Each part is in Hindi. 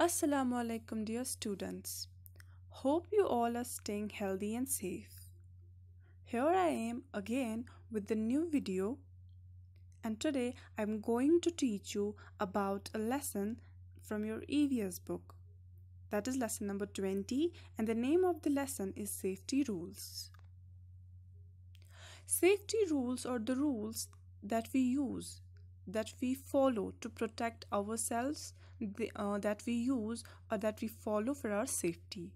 Assalamu alaikum dear students. Hope you all are staying healthy and safe. Here I am again with the new video and today I am going to teach you about a lesson from your EVS book. That is lesson number 20 and the name of the lesson is Safety Rules. Safety rules are the rules that we use, that we follow to protect ourselves uh, that we use or that we follow for our safety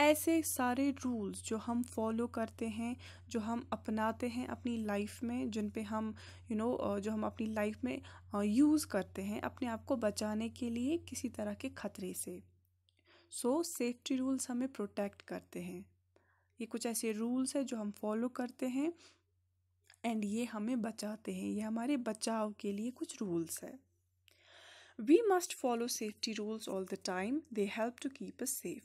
ऐसे सारे रूल्स जो हम फॉलो करते हैं जो हम अपनाते हैं अपनी लाइफ में जिन पे हम you you know know, uh, जो हम अपनी लाइफ में यूज़ uh, करते हैं अपने आप को बचाने के लिए किसी तरह के खतरे से सो सेफ्टी रूल्स हमें प्रोटेक्ट करते हैं ये कुछ ऐसे रूल्स हैं जो हम फॉलो करते हैं एंड ये हमें बचाते हैं ये हमारे बचाव के लिए कुछ रूल्स है we must follow safety rules all the time they help to keep a safe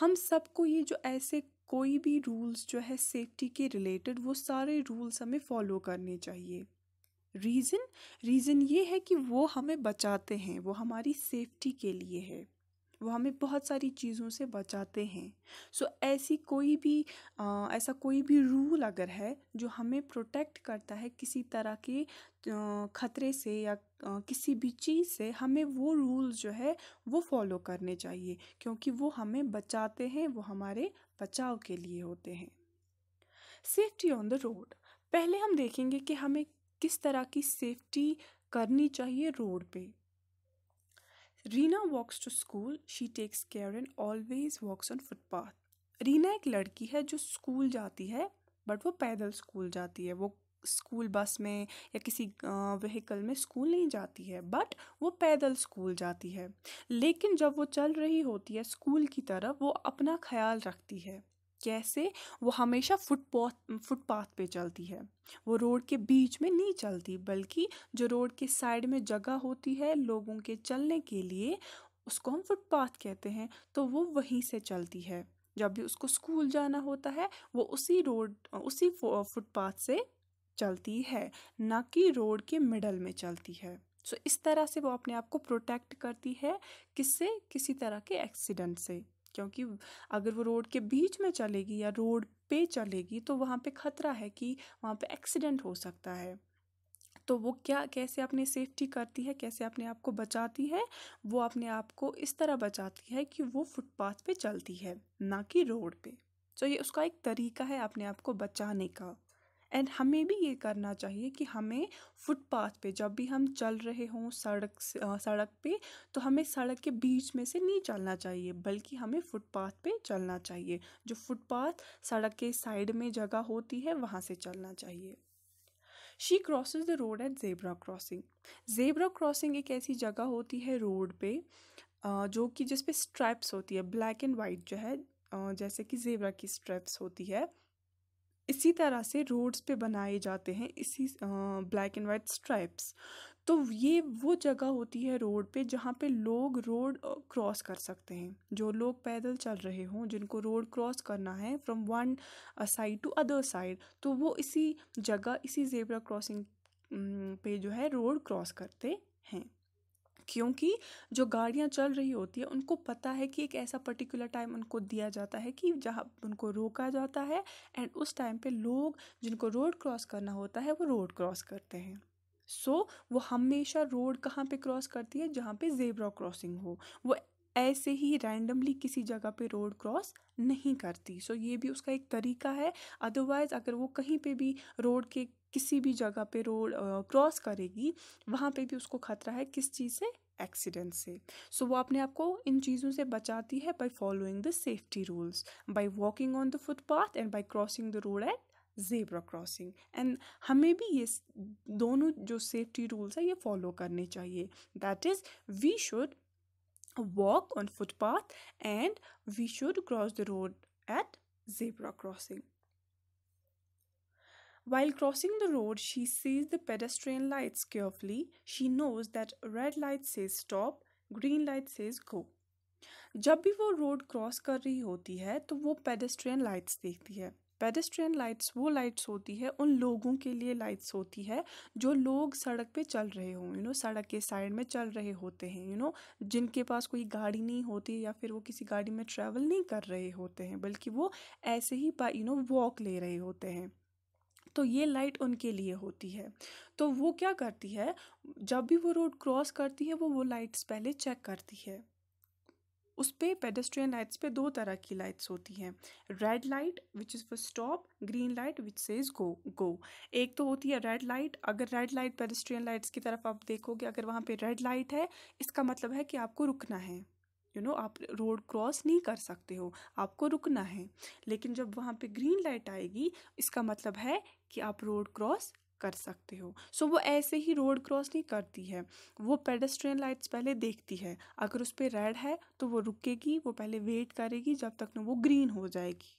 हम सबको ये जो ऐसे कोई भी रूल्स जो है सेफ्टी के रिलेटेड वो सारे रूल्स हमें फॉलो करने चाहिए रीज़न रीज़न ये है कि वो हमें बचाते हैं वो हमारी सेफ्टी के लिए है वो हमें बहुत सारी चीज़ों से बचाते हैं सो so, ऐसी कोई भी आ, ऐसा कोई भी रूल अगर है जो हमें प्रोटेक्ट करता है किसी तरह के ख़तरे से या किसी भी चीज़ से हमें वो रूल जो है वो फॉलो करने चाहिए क्योंकि वो हमें बचाते हैं वो हमारे बचाव के लिए होते हैं सेफ्टी ऑन द रोड पहले हम देखेंगे कि हमें किस तरह की सेफ्टी करनी चाहिए रोड पे Reena walks to school she takes care and always walks on footpath Reena एक लड़की है जो स्कूल जाती है बट वो पैदल स्कूल जाती है वो स्कूल बस में या किसी व्हीकल में स्कूल नहीं जाती है बट वो पैदल स्कूल जाती है लेकिन जब वो चल रही होती है स्कूल की तरफ वो अपना ख्याल रखती है कैसे वो हमेशा फुटपाथ फुटपाथ पे चलती है वो रोड के बीच में नहीं चलती बल्कि जो रोड के साइड में जगह होती है लोगों के चलने के लिए उसको हम फुटपाथ कहते हैं तो वो वहीं से चलती है जब भी उसको स्कूल जाना होता है वो उसी रोड उसी फुटपाथ से चलती है ना कि रोड के मिडल में चलती है सो so, इस तरह से वो अपने आप को प्रोटेक्ट करती है किससे किसी तरह के एक्सीडेंट से क्योंकि अगर वो रोड के बीच में चलेगी या रोड पे चलेगी तो वहाँ पे ख़तरा है कि वहाँ पे एक्सीडेंट हो सकता है तो वो क्या कैसे अपनी सेफ्टी करती है कैसे अपने आप को बचाती है वो अपने आप को इस तरह बचाती है कि वो फुटपाथ पे चलती है ना कि रोड पे सो तो so ये उसका एक तरीका है अपने आप को बचाने का एंड हमें भी ये करना चाहिए कि हमें फुटपाथ पे जब भी हम चल रहे हों सड़क सड़क पे तो हमें सड़क के बीच में से नहीं चलना चाहिए बल्कि हमें फुटपाथ पे चलना चाहिए जो फुटपाथ सड़क के साइड में जगह होती है वहाँ से चलना चाहिए she crosses the road at zebra crossing zebra crossing एक ऐसी जगह होती है रोड पे जो कि जिस स्ट्रैप्स होती है ब्लैक एंड वाइट जो है जैसे कि जेबरा की स्ट्रैप्स होती है इसी तरह से रोड्स पे बनाए जाते हैं इसी ब्लैक एंड वाइट स्ट्राइप्स तो ये वो जगह होती है रोड पे जहाँ पे लोग रोड क्रॉस कर सकते हैं जो लोग पैदल चल रहे हों जिनको रोड क्रॉस करना है from one side to other side तो वो इसी जगह इसी जेबरा क्रॉसिंग पे जो है रोड क्रॉस करते हैं क्योंकि जो गाड़ियाँ चल रही होती है उनको पता है कि एक ऐसा पर्टिकुलर टाइम उनको दिया जाता है कि जहाँ उनको रोका जाता है एंड उस टाइम पे लोग जिनको रोड क्रॉस करना होता है वो रोड क्रॉस करते हैं सो so, वो हमेशा रोड कहाँ पे क्रॉस करती है जहाँ पे जेबरा क्रॉसिंग हो वो ऐसे ही रैंडमली किसी जगह पे रोड क्रॉस नहीं करती सो so, ये भी उसका एक तरीका है अदरवाइज़ अगर वो कहीं पे भी रोड के किसी भी जगह पे रोड क्रॉस करेगी वहाँ पे भी उसको खतरा है किस चीज़ से एक्सीडेंट से सो so, वो अपने आप को इन चीज़ों से बचाती है by following the safety rules by walking on the footpath and by crossing the road at zebra crossing and हमें भी ये दोनों जो सेफ्टी रूल्स है ये फॉलो करने चाहिए that is we should walk on footpath and we should cross the road at zebra crossing While crossing the road, she sees the pedestrian lights carefully. She knows that red light says stop green light says go जब भी वो रोड क्रॉस कर रही होती है तो वो पेडेस्ट्रियन लाइट्स देखती है पेडेस्ट्रियन लाइट्स वो लाइट्स होती है उन लोगों के लिए लाइट्स होती है जो लोग सड़क पे चल रहे हों यू नो सड़क के साइड में चल रहे होते हैं यू नो जिनके पास कोई गाड़ी नहीं होती या फिर वो किसी गाड़ी में ट्रैवल नहीं कर रहे होते हैं बल्कि वो ऐसे ही यू नो वॉक ले रहे होते हैं तो ये लाइट उनके लिए होती है तो वो क्या करती है जब भी वो रोड क्रॉस करती है वो वो लाइट्स पहले चेक करती है उस पर पेडेस्ट्रियन लाइट्स पे दो तरह की लाइट्स होती हैं red light which is for stop green light which says go go एक तो होती है रेड लाइट अगर रेड लाइट पेडेस्ट्रियन लाइट्स की तरफ आप देखोगे अगर वहाँ पे रेड लाइट है इसका मतलब है कि आपको रुकना है यू नो आप रोड क्रॉस नहीं कर सकते हो आपको रुकना है लेकिन जब वहाँ पे ग्रीन लाइट आएगी इसका मतलब है कि आप रोड क्रॉस कर सकते हो सो so, वो ऐसे ही रोड क्रॉस नहीं करती है वो पेडेस्ट्रियन लाइट्स पहले देखती है अगर उस पर रेड है तो वो रुकेगी वो पहले वेट करेगी जब तक ना वो ग्रीन हो जाएगी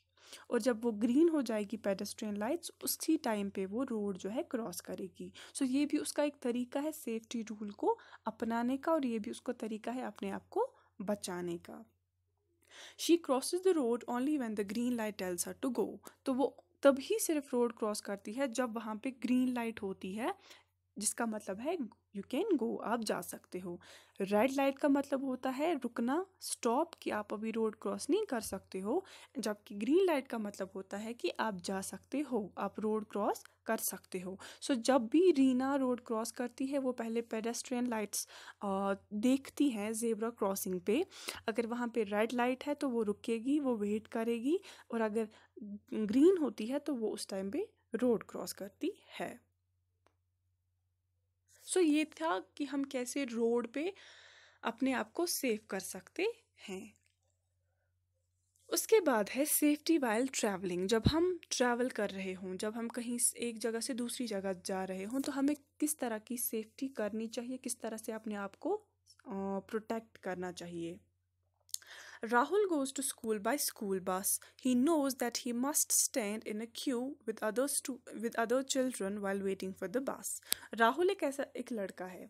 और जब वो ग्रीन हो जाएगी पेडेस्ट्रियन लाइट्स उसी टाइम पे वो रोड जो है क्रॉस करेगी सो so, ये भी उसका एक तरीका है सेफ्टी रूल को अपनाने का और ये भी उसका तरीका है अपने आप को बचाने का she crosses the road only when the green light tells her to go तो वो तभी सिर्फ रोड क्रॉस करती है जब वहाँ पे ग्रीन लाइट होती है जिसका मतलब है यू कैन गो आप जा सकते हो रेड लाइट का मतलब होता है रुकना स्टॉप कि आप अभी रोड क्रॉस नहीं कर सकते हो जबकि ग्रीन लाइट का मतलब होता है कि आप जा सकते हो आप रोड क्रॉस कर सकते हो सो so, जब भी रीना रोड क्रॉस करती है वो पहले पेडेस्ट्रियन लाइट्स देखती हैं जेबरा क्रॉसिंग पे अगर वहाँ पे रेड लाइट है तो वो रुकेगी वो वेट करेगी और अगर ग्रीन होती है तो वो उस टाइम पे रोड क्रॉस करती है सो ये था कि हम कैसे रोड पे अपने आप को सेफ कर सकते हैं उसके बाद है सेफ्टी वाइल ट्रैवलिंग जब हम ट्रैवल कर रहे हों जब हम कहीं एक जगह से दूसरी जगह जा रहे हों तो हमें किस तरह की सेफ्टी करनी चाहिए किस तरह से अपने आप को प्रोटेक्ट करना चाहिए Rahul goes to school by school bus. He knows that he must stand in a queue with other with other children while waiting for the bus. Rahul एक ऐसा एक लड़का है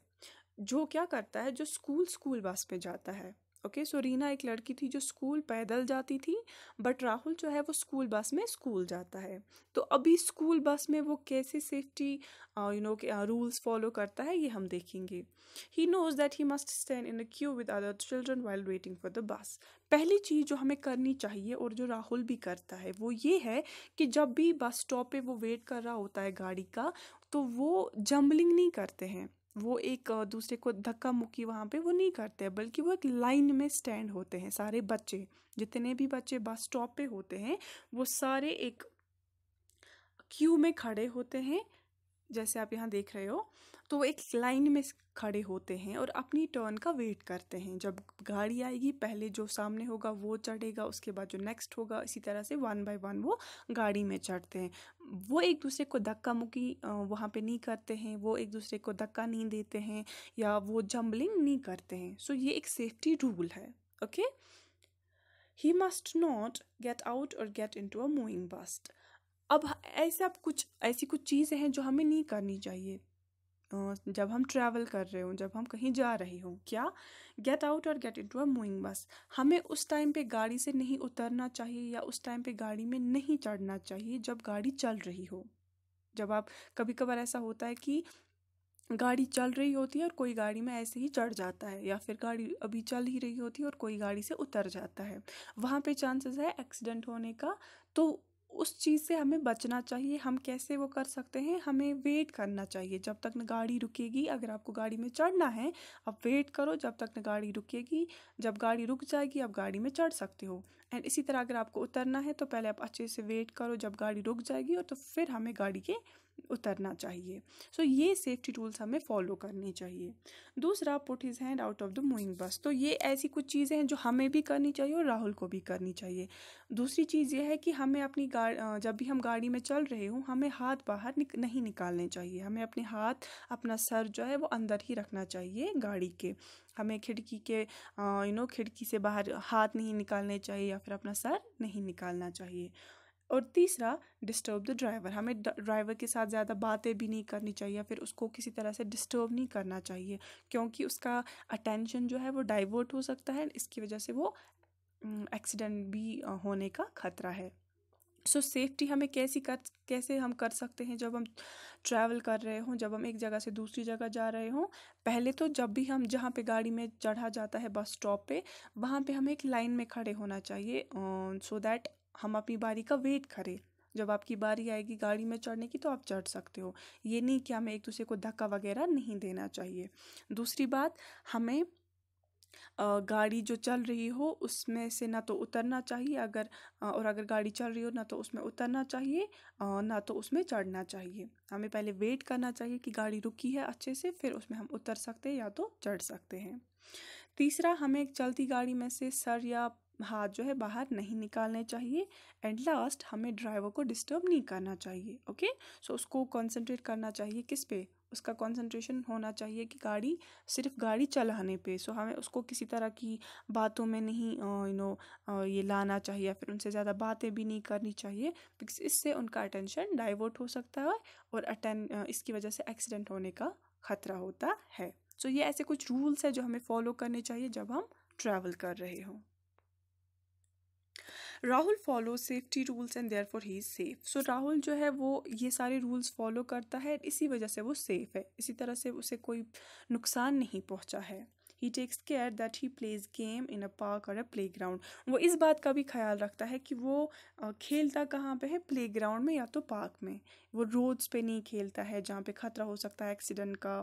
जो क्या करता है जो स्कूल स्कूल बस पे जाता है ओके सो रीना एक लड़की थी जो स्कूल पैदल जाती थी बट राहुल जो है वो स्कूल बस में स्कूल जाता है तो अभी स्कूल बस में वो कैसे सेफ्टी यू नो के रूल्स फॉलो करता है ये हम देखेंगे he knows that he must stand in a queue with other children while waiting for the bus पहली चीज़ जो हमें करनी चाहिए और जो राहुल भी करता है वो ये है कि जब भी बस स्टॉप पे वो वेट कर रहा होता है गाड़ी का तो वो जम्बलिंग नहीं करते हैं वो एक दूसरे को धक्का मुक्की वहाँ पे वो नहीं करते हैं बल्कि वो एक लाइन में स्टैंड होते हैं सारे बच्चे जितने भी बच्चे बस स्टॉप पे होते हैं वो सारे एक क्यू में खड़े होते हैं जैसे आप यहाँ देख रहे हो तो वो एक लाइन में खड़े होते हैं और अपनी टर्न का वेट करते हैं जब गाड़ी आएगी पहले जो सामने होगा वो चढ़ेगा उसके बाद जो नेक्स्ट होगा इसी तरह से वन बाय वन वो गाड़ी में चढ़ते हैं वो एक दूसरे को धक्का मुक्की वहाँ पे नहीं करते हैं वो एक दूसरे को धक्का नहीं देते हैं या वो जम्बलिंग नहीं करते हैं सो ये एक सेफ्टी रूल है okay he must not get out और get in to a moving bus अब ऐसा कुछ ऐसी कुछ चीज़ें हैं जो हमें नहीं करनी चाहिए जब हम ट्रैवल कर रहे हों जब हम कहीं जा रहे हों क्या गेट आउट और get into a moving bus हमें उस टाइम पे गाड़ी से नहीं उतरना चाहिए या उस टाइम पे गाड़ी में नहीं चढ़ना चाहिए जब गाड़ी चल रही हो जब आप कभी कभार ऐसा होता है कि गाड़ी चल रही होती है और कोई गाड़ी में ऐसे ही चढ़ जाता है या फिर गाड़ी अभी चल ही रही होती है और कोई गाड़ी से उतर जाता है वहाँ पे चांसेस है एक्सीडेंट होने का तो उस चीज़ से हमें बचना चाहिए हम कैसे वो कर सकते हैं हमें वेट करना चाहिए जब तक न गाड़ी रुकेगी अगर आपको गाड़ी में चढ़ना है आप वेट करो जब तक न गाड़ी रुकेगी जब गाड़ी रुक जाएगी आप गाड़ी में चढ़ सकते हो एंड इसी तरह अगर आपको उतरना है तो पहले आप अच्छे से वेट करो जब गाड़ी रुक जाएगी और तो फिर हमें गाड़ी के उतरना चाहिए सो so, ये सेफ्टी रूल्स हमें फॉलो करनी चाहिए दूसरा put his hand out of the moving bus तो ये ऐसी कुछ चीज़ें हैं जो हमें भी करनी चाहिए और राहुल को भी करनी चाहिए दूसरी चीज़ ये है कि हमें अपनी गाड़ी जब भी हम गाड़ी में चल रहे हों हमें हाथ बाहर निक, नहीं निकालने चाहिए हमें अपने हाथ अपना सर जो है वो अंदर ही रखना चाहिए गाड़ी के हमें खिड़की के यू नो खिड़की से बाहर हाथ नहीं निकालने चाहिए या फिर अपना सर नहीं निकालना चाहिए और तीसरा डिस्टर्ब द ड्राइवर हमें ड्राइवर के साथ ज़्यादा बातें भी नहीं करनी चाहिए फिर उसको किसी तरह से डिस्टर्ब नहीं करना चाहिए क्योंकि उसका अटेंशन जो है वो डाइवर्ट हो सकता है इसकी वजह से वो एक्सीडेंट भी होने का खतरा है सो so, सेफ्टी हमें कैसी कर कैसे हम कर सकते हैं जब हम ट्रैवल कर रहे हों जब हम एक जगह से दूसरी जगह जा रहे हों पहले तो जब भी हम जहाँ पे गाड़ी में चढ़ा जाता है बस स्टॉप पे वहाँ पे हमें एक लाइन में खड़े होना चाहिए सो uh, दैट so हम अपनी बारी का वेट करें जब आपकी बारी आएगी गाड़ी में चढ़ने की तो आप चढ़ सकते हो ये नहीं कि हमें एक दूसरे को धक्का वगैरह नहीं देना चाहिए दूसरी बात हमें गाड़ी जो चल रही हो उसमें से ना तो उतरना चाहिए अगर और अगर गाड़ी चल रही हो ना तो उसमें उतरना चाहिए ना तो उसमें चढ़ना चाहिए हमें पहले वेट करना चाहिए कि गाड़ी रुकी है अच्छे से फिर उसमें हम उतर सकते हैं या तो चढ़ सकते हैं तीसरा हमें एक चलती गाड़ी में से सर या हाथ जो है बाहर नहीं निकालने चाहिए एंड लास्ट हमें ड्राइवर को डिस्टर्ब नहीं करना चाहिए ओके सो so, उसको कंसंट्रेट करना चाहिए किस पे उसका कंसंट्रेशन होना चाहिए कि गाड़ी सिर्फ गाड़ी चलाने पे सो so, हमें उसको किसी तरह की बातों में नहीं यू नो ये लाना चाहिए या फिर उनसे ज़्यादा बातें भी नहीं करनी चाहिए बिकॉज इससे उनका अटेंशन डाइवर्ट हो सकता है और अटें इसकी वजह से एक्सीडेंट होने का खतरा होता है सो so, ये ऐसे कुछ रूल्स हैं जो हमें फॉलो करने चाहिए जब हम ट्रैवल कर रहे हों Rahul follow safety rules and therefore he safe so Rahul जो है वो ये सारे रूल्स फॉलो करता है इसी वजह से वो सेफ़ है इसी तरह से उसे कोई नुकसान नहीं पहुँचा है he takes care that he plays game in a park और अ प्ले ग्राउंड वो इस बात का भी ख्याल रखता है कि वो खेलता कहाँ पे है प्ले ग्राउंड में या तो पार्क में वो रोड्स पे नहीं खेलता है जहाँ पे ख़तरा हो सकता है एक्सीडेंट का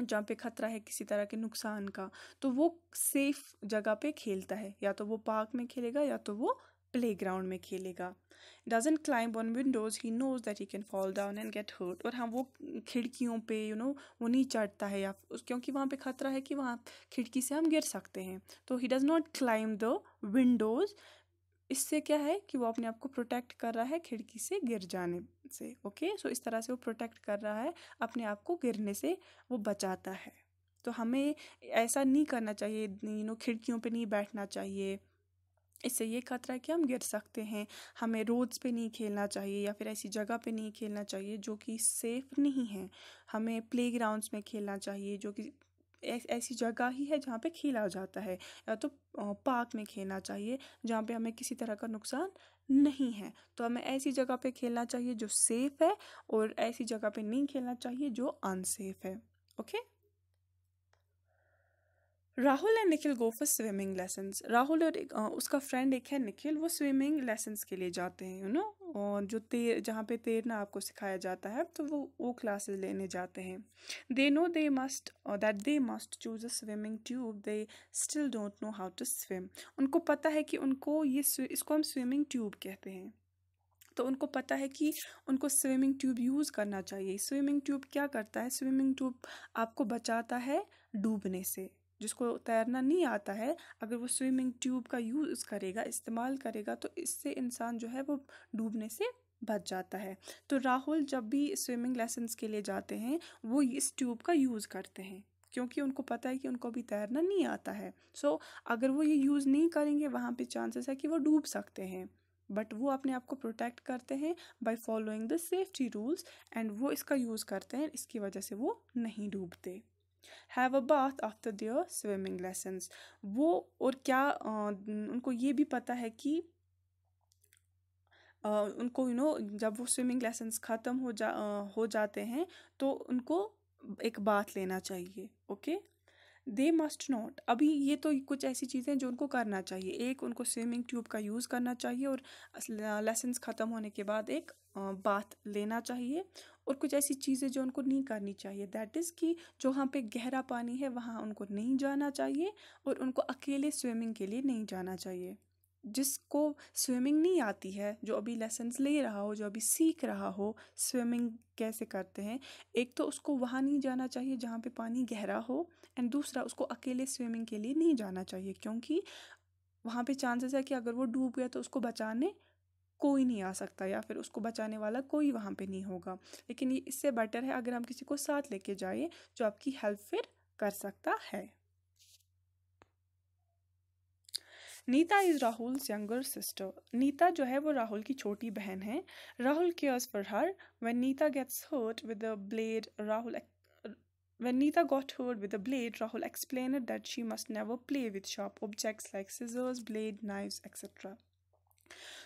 जहाँ पे खतरा है किसी तरह के नुकसान का तो वो सेफ जगह पे खेलता है या तो वो पार्क में खेलेगा या तो वो प्ले ग्राउंड में खेलेगा doesn't climb on windows he knows that he can fall down and get hurt और हाँ वो खिड़कियों पे यू you नो know, वो नहीं चढ़ता है या क्योंकि वहाँ पे खतरा है कि वहाँ खिड़की से हम गिर सकते हैं तो he does not climb the windows इससे क्या है कि वो अपने आप को प्रोटेक्ट कर रहा है खिड़की से गिर जाने से ओके सो इस तरह से वो प्रोटेक्ट कर रहा है अपने आप को गिरने से वो बचाता है तो हमें ऐसा नहीं करना चाहिए यू नो खिड़कियों पे नहीं बैठना चाहिए इससे ये खतरा है कि हम गिर सकते हैं हमें रोड्स पे नहीं खेलना चाहिए या फिर ऐसी जगह पे नहीं खेलना चाहिए जो कि सेफ़ नहीं है हमें प्ले में खेलना चाहिए जो कि ऐसी जगह ही है जहाँ पे खेला जाता है या तो पार्क में खेलना चाहिए जहाँ पे हमें किसी तरह का नुकसान नहीं है तो हमें ऐसी जगह पे खेलना चाहिए जो सेफ़ है और ऐसी जगह पे नहीं खेलना चाहिए जो अनसेफ़ है okay Rahul and Nikhil go for swimming lessons Rahul और एक, आ, उसका फ्रेंड एक है निखिल वो स्विमिंग लेसन्स के लिए जाते हैं यू नो और जो तेर जहाँ पे तैरना आपको सिखाया जाता है तो वो वो क्लासेस लेने जाते हैं दे नो दे मस्ट और that they must choose a swimming tube they still don't know how to swim उनको पता है कि उनको ये इसको हम स्विमिंग ट्यूब कहते हैं तो उनको पता है कि उनको स्विमिंग ट्यूब यूज़ करना चाहिए स्विमिंग ट्यूब क्या करता है स्विमिंग ट्यूब आपको बचाता है डूबने से जिसको तैरना नहीं आता है अगर वो स्विमिंग ट्यूब का यूज़ करेगा इस्तेमाल करेगा तो इससे इंसान जो है वो डूबने से बच जाता है तो राहुल जब भी स्विमिंग लेसन्स के लिए जाते हैं वो इस ट्यूब का यूज़ करते हैं क्योंकि उनको पता है कि उनको भी तैरना नहीं आता है सो so, अगर वो ये यूज़ नहीं करेंगे वहाँ पे चांसेस है कि वो डूब सकते हैं बट वो अपने आप को प्रोटेक्ट करते हैं by following the safety rules and वो इसका यूज़ करते हैं इसकी वजह से वो नहीं डूबते have a bath after their swimming lessons वो और क्या उनको ये भी पता है कि उनको यू नो जब वो स्विमिंग लेसन्स ख़त्म हो जा हो जाते हैं तो उनको एक बाथ लेना चाहिए ओके दे मस्ट नॉट अभी ये तो कुछ ऐसी चीज़ें जो उनको करना चाहिए एक उनको स्विमिंग ट्यूब का यूज़ करना चाहिए और लेसन्स ख़त्म होने के बाद एक बात लेना चाहिए और कुछ ऐसी चीज़ें जो उनको नहीं करनी चाहिए दैट इज़ कि जो वहाँ पे गहरा पानी है वहाँ उनको नहीं जाना चाहिए और उनको अकेले स्विमिंग के लिए नहीं जाना चाहिए जिसको स्विमिंग नहीं आती है जो अभी लेसन्स ले रहा हो जो अभी सीख रहा हो स्विमिंग कैसे करते हैं एक तो उसको वहाँ नहीं जाना चाहिए जहाँ पे पानी गहरा हो एंड दूसरा उसको अकेले स्विमिंग के लिए नहीं जाना चाहिए क्योंकि वहाँ पे चांसेस है कि अगर वो डूब गया तो उसको बचाने कोई नहीं आ सकता या फिर उसको बचाने वाला कोई वहाँ पे नहीं होगा लेकिन ये इससे बेटर है अगर हम किसी को साथ लेके जाइए जो आपकी हेल्प फिर कर सकता है Neeta is Rahul younger sister Neeta जो है वो राहुल की छोटी बहन है Rahul cares for her when Neeta gets hurt with a blade Rahul When Neeta got hurt with blade Rahul explain explained that she must never play with sharp objects like scissors blade knives etcetera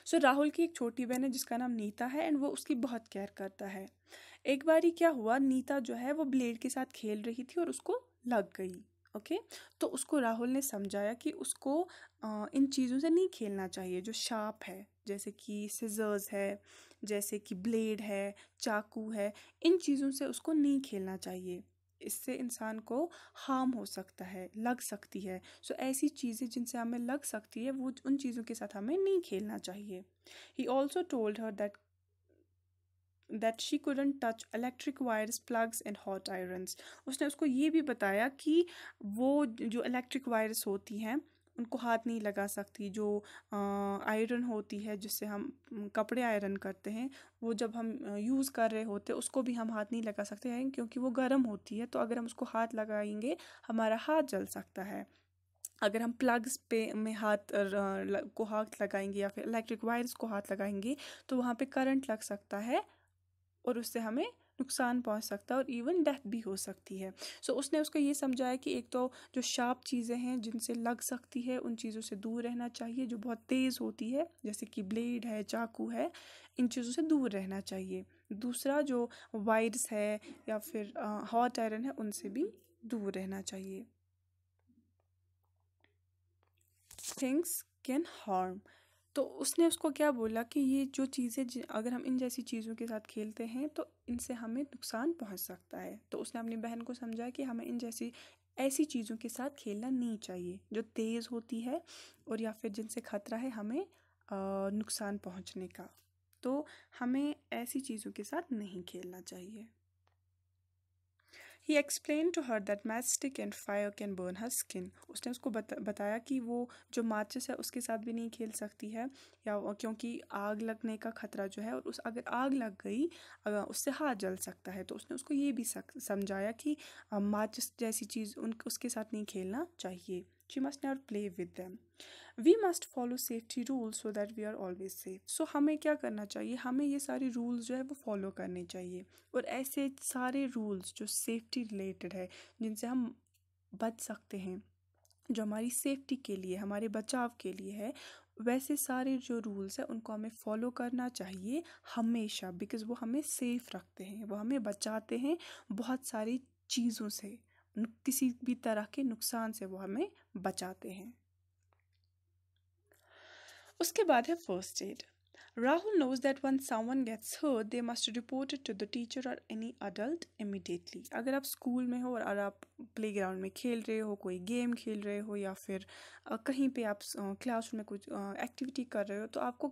so so, Rahul की एक छोटी बहन है जिसका नाम नीता है एंड वो उसकी बहुत केयर करता है एक बारी क्या हुआ नीता जो है वो ब्लेड के साथ खेल रही थी और उसको लग गई ओके तो उसको राहुल ने समझाया कि उसको इन चीज़ों से नहीं खेलना चाहिए जो शार्प है जैसे कि सिजर्स है जैसे कि ब्लेड है चाकू है इन चीज़ों से उसको नहीं खेलना चाहिए इससे इंसान को हार्म हो सकता है लग सकती है सो so, ऐसी चीज़ें जिनसे हमें लग सकती है वो उन चीज़ों के साथ हमें नहीं खेलना चाहिए he also told her that that she couldn't touch electric wires plugs and hot irons उसने उसको ये भी बताया कि वो जो इलेक्ट्रिक वायर्स होती हैं उनको हाथ नहीं लगा सकती जो आयरन होती है जिससे हम कपड़े आयरन करते हैं वो जब हम यूज़ कर रहे होते हैं उसको भी हम हाथ नहीं लगा सकते हैं क्योंकि वो गर्म होती है तो अगर हम उसको हाथ लगाएंगे हमारा हाथ जल सकता है अगर हम प्लग्स पे में हाथ को हाथ लगाएंगे या फिर इलेक्ट्रिक वायर्स को हाथ लगाएंगे तो वहाँ पे करंट लग सकता है और उससे हमें नुकसान पहुंच सकता है और इवन डेथ भी हो सकती है सो so, उसने उसको ये समझाया कि एक तो जो शार्प चीज़ें हैं जिनसे लग सकती है उन चीज़ों से दूर रहना चाहिए जो बहुत तेज़ होती है जैसे कि ब्लेड है चाकू है इन चीज़ों से दूर रहना चाहिए दूसरा जो वायर्स है या फिर हॉट आयरन है उनसे भी दूर रहना चाहिए थिंग्स कैन हार्म तो उसने उसको क्या बोला कि ये जो चीज़ें अगर हम इन जैसी चीज़ों के साथ खेलते हैं तो इनसे हमें नुकसान पहुंच सकता है तो उसने अपनी बहन को समझाया कि हमें इन जैसी ऐसी चीज़ों के साथ खेलना नहीं चाहिए जो तेज़ होती है और या फिर जिनसे खतरा है हमें नुकसान पहुंचने का तो हमें ऐसी चीज़ों के साथ नहीं खेलना चाहिए he explain to her that match stick and fire can burn her skin उसने उसको बता, बताया कि वो जो माचिस है उसके साथ भी नहीं खेल सकती है या क्योंकि आग लगने का खतरा जो है और उस अगर आग लग गई उससे हाथ जल सकता है तो उसने उसको ये भी समझाया कि माचिस जैसी चीज़ उन उसके साथ नहीं खेलना चाहिए she must never play with them we must follow safety rules so that we are always safe so हमें क्या करना चाहिए हमें ये सारे rules जो है वो follow करने चाहिए और ऐसे सारे rules जो safety related है जिनसे हम बच सकते हैं जो हमारी सेफ्टी के लिए हमारे बचाव के लिए है वैसे सारे जो रूल्स हैं उनको हमें फॉलो करना चाहिए हमेशा बिकॉज़ वो हमें सेफ़ रखते हैं वो हमें बचाते हैं बहुत सारी चीज़ों से किसी भी तरह के नुकसान से वो हमें बचाते हैं उसके बाद है first aid Rahul knows that when someone gets hurt they must report to the teacher और एनी अडल्ट इमिडिएटली अगर आप स्कूल में हो और आप प्ले ग्राउंड में खेल रहे हो कोई गेम खेल रहे हो या फिर कहीं पे आप क्लासरूम में कुछ एक्टिविटी कर रहे हो तो आपको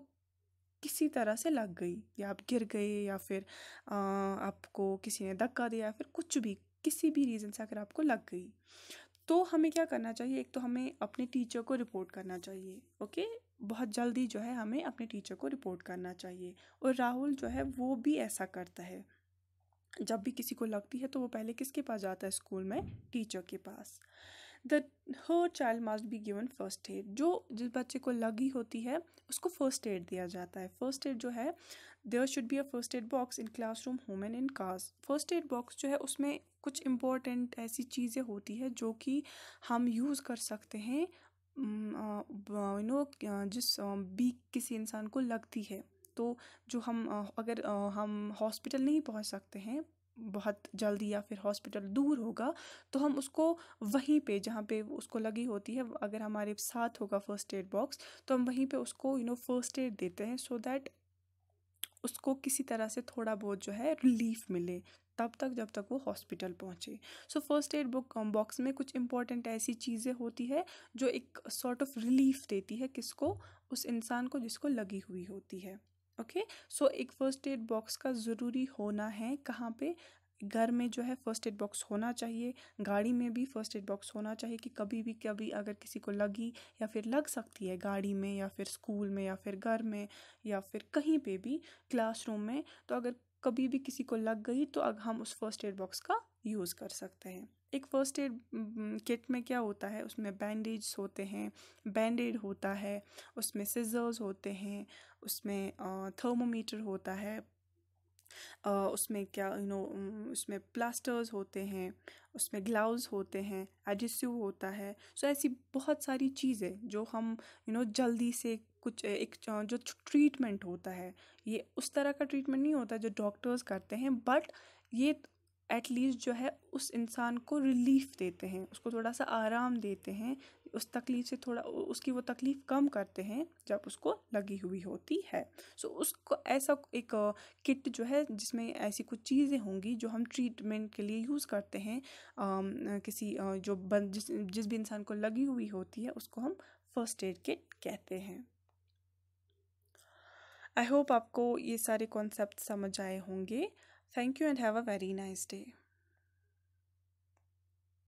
किसी तरह से लग गई या आप गिर गए या फिर आपको किसी ने धक्का दिया या फिर कुछ भी किसी भी रीज़न से अगर आपको लग गई तो हमें क्या करना चाहिए एक तो हमें अपने टीचर को रिपोर्ट करना चाहिए ओके बहुत जल्दी जो है हमें अपने टीचर को रिपोर्ट करना चाहिए और राहुल जो है वो भी ऐसा करता है जब भी किसी को लगती है तो वो पहले किसके पास जाता है स्कूल में टीचर के पास the her child must be given first aid जो जिस बच्चे को लगी होती है उसको फर्स्ट एड दिया जाता है फर्स्ट एड जो है there should be a first aid box in classroom home and in cars first aid box जो है उसमें कुछ इम्पॉर्टेंट ऐसी चीज़ें होती है जो कि हम यूज़ कर सकते हैं यू नो जिस भी किसी इंसान को लगती है तो जो हम अगर हम हॉस्पिटल नहीं पहुंच सकते हैं बहुत जल्दी या फिर हॉस्पिटल दूर होगा तो हम उसको वहीं पे जहाँ पे उसको लगी होती है अगर हमारे साथ होगा फर्स्ट एड बॉक्स तो हम वहीं पे उसको यू नो फर्स्ट एड देते हैं सो so दैट उसको किसी तरह से थोड़ा बहुत जो है रिलीफ मिले तब तक जब तक वो हॉस्पिटल पहुँचे so first aid book box में कुछ इंपॉर्टेंट ऐसी चीज़ें होती है जो एक सॉर्ट ऑफ रिलीफ देती है किसको उस इंसान को जिसको लगी हुई होती है ओके सो एक फर्स्ट एड बॉक्स का ज़रूरी होना है कहाँ पे घर में जो है फर्स्ट एड बॉक्स होना चाहिए गाड़ी में भी फर्स्ट एड बॉक्स होना चाहिए कि कभी भी कभी अगर किसी को लगी या फिर लग सकती है गाड़ी में या फिर स्कूल में या फिर घर में या फिर कहीं पे भी क्लासरूम में तो अगर कभी भी किसी को लग गई तो अब हम उस फर्स्ट एड बॉक्स का यूज़ कर सकते हैं एक फ़र्स्ट एड किट में क्या होता है उसमें बैंडेज होते हैं बैंडेड होता है उसमें सिजर्स होते हैं उसमें थर्मोमीटर होता है उसमें क्या यू नो mm, उसमें प्लास्टर्स होते हैं उसमें ग्लाउज होते हैं एडिसिव होता है सो ऐसी बहुत सारी चीज़ें जो हम यू नो जल्दी से कुछ एक जो ट्रीटमेंट होता है ये उस तरह का ट्रीटमेंट नहीं होता जो डॉक्टर्स करते हैं बट ये एटलीस्ट जो है उस इंसान को रिलीफ देते हैं उसको थोड़ा सा आराम देते हैं उस तकलीफ़ से थोड़ा उसकी वो तकलीफ़ कम करते हैं जब उसको लगी हुई होती है सो so, उसको ऐसा एक किट जो है जिसमें ऐसी कुछ चीज़ें होंगी जो हम ट्रीटमेंट के लिए यूज़ करते हैं आ, किसी आ, जो बन जिस जिस भी इंसान को लगी हुई होती है उसको हम फर्स्ट एड किट कहते हैं आई होप आपको ये सारे कॉन्सेप्ट समझ आए होंगे Thank you and have a very nice day.